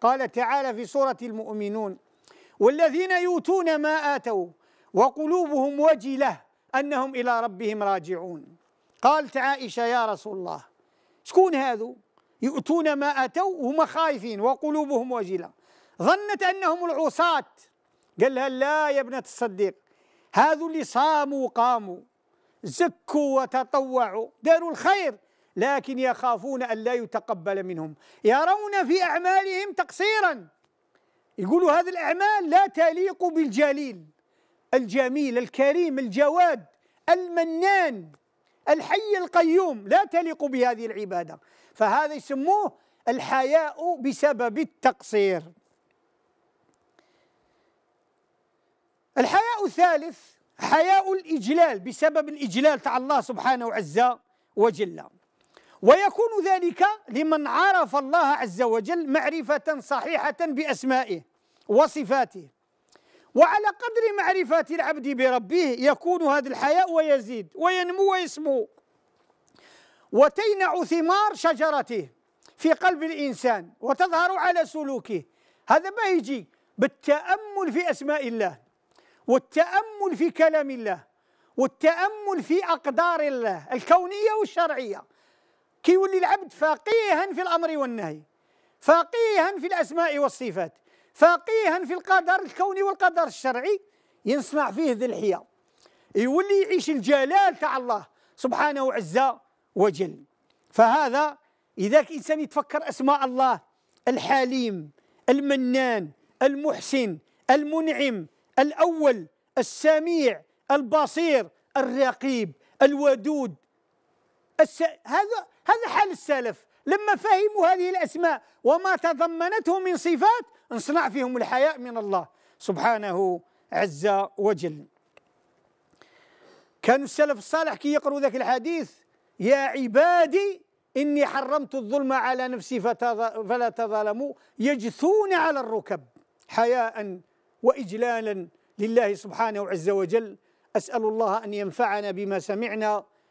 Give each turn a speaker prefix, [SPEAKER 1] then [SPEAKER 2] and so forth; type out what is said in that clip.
[SPEAKER 1] قال تعالى في سورة المؤمنون والذين يؤتون ما آتوا وقلوبهم وجلة أنهم إلى ربهم راجعون قالت عائشة يا رسول الله شكون هذو يؤتون ما أتوا وهم خايفين وقلوبهم وجلة ظنت أنهم العصاة قال لها لا يا ابنة الصديق هذو اللي صاموا وقاموا زكوا وتطوعوا داروا الخير لكن يخافون أن لا يتقبل منهم يرون في أعمالهم تقصيرا يقولوا هذه الأعمال لا تليق بالجليل الجميل الكريم الجواد المنان الحي القيوم لا تليق بهذه العبادة فهذا يسموه الحياء بسبب التقصير الحياء الثالث حياء الإجلال بسبب الإجلال تاع الله سبحانه وعز وجل ويكون ذلك لمن عرف الله عز وجل معرفة صحيحة بأسمائه وصفاته وعلى قدر معرفة العبد بربه يكون هذا الحياء ويزيد وينمو ويسمو وتينع ثمار شجرته في قلب الإنسان وتظهر على سلوكه هذا ما يجي بالتأمل في أسماء الله والتأمل في كلام الله والتأمل في أقدار الله الكونية والشرعية كيولي العبد فقيها في الامر والنهي فقيها في الاسماء والصفات فقيها في القدر الكوني والقدر الشرعي ينصنع فيه ذي الحياه يولي يعيش الجلال تاع الله سبحانه وعز وجل فهذا إذا الإنسان يتفكر أسماء الله الحليم المنان المحسن المنعم الأول السميع البصير الرقيب الودود الس... هذا هذا حال السلف لما فهموا هذه الأسماء وما تضمنته من صفات انصنع فيهم الحياء من الله سبحانه عز وجل كانوا السلف الصالح كي يقروا ذاك الحديث يا عبادي إني حرمت الظلم على نفسي فلا تظلموا يجثون على الركب حياء وإجلالا لله سبحانه عز وجل أسأل الله أن ينفعنا بما سمعنا